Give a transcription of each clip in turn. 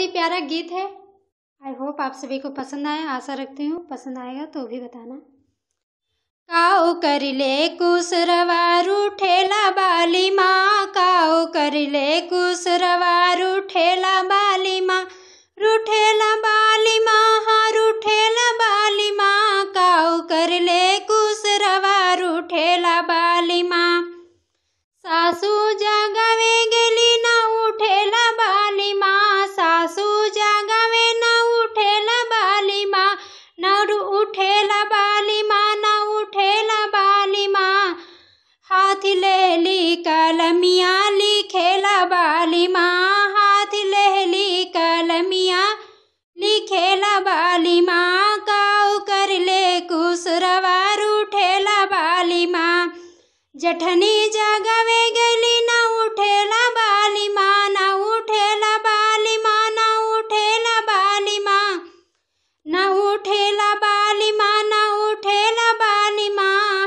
ही प्यारा गीत है आई होप आप सभी को पसंद आया आशा रखती हूँ पसंद आएगा तो भी बताना काओ कर ले कुसरवारू ठेला बाली माँ काओ कर ले कुसरवारू ठेला बाली माँ रूठेला बाली माँ हाँ रूठेला बाली माँ काओ कर ले कु जठनी जागवे गली ना उठेला बाली ना उठेला बाली माँ ना उठेला बाली ना उठेला बाली ना उठेला बाली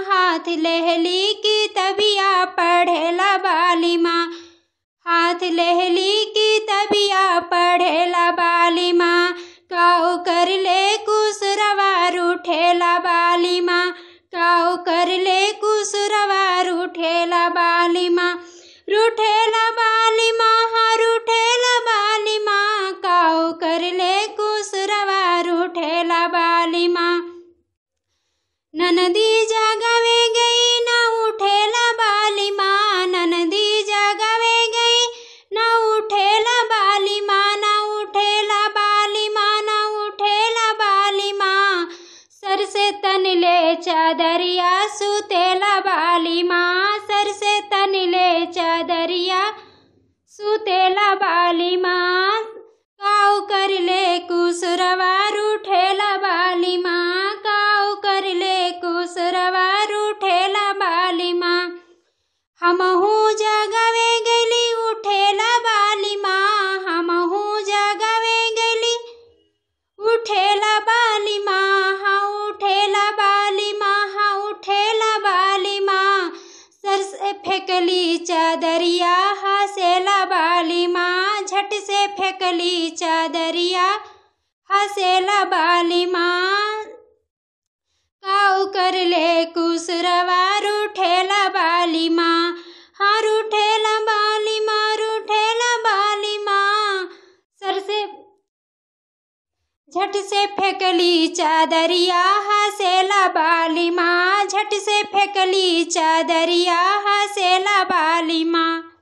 हाथ लहली की तबिया पढ़ेला बाली हाथ लहली की तबिया पढ़ेला बाली माँ काऊ कर ले कुसरवार उठेला बाली माँ काऊ कर ले नदी जागवे गई ना उठेला बाली माँ नदी जागवे गई ना उठेला बाली माँ ना उठेला बाली माँ ना उठेला बाली माँ सर से तन ले चादरिया सुतेला बाली माँ सर से तन ले चादरिया सुतेला बाली माँ फेंकली चादरिया हसेला बाली माँ झट से फेकली चादरिया हसेला बाली माँ काऊ कर ले कुसरवा रूठेला बाली माँ हाँ रूठेला बाली माँ रूठेला बाली माँ सर से झट से फेकली चादरिया हसेला बाली माँ झट से फेंकली चादरिया हसेला बाली माँ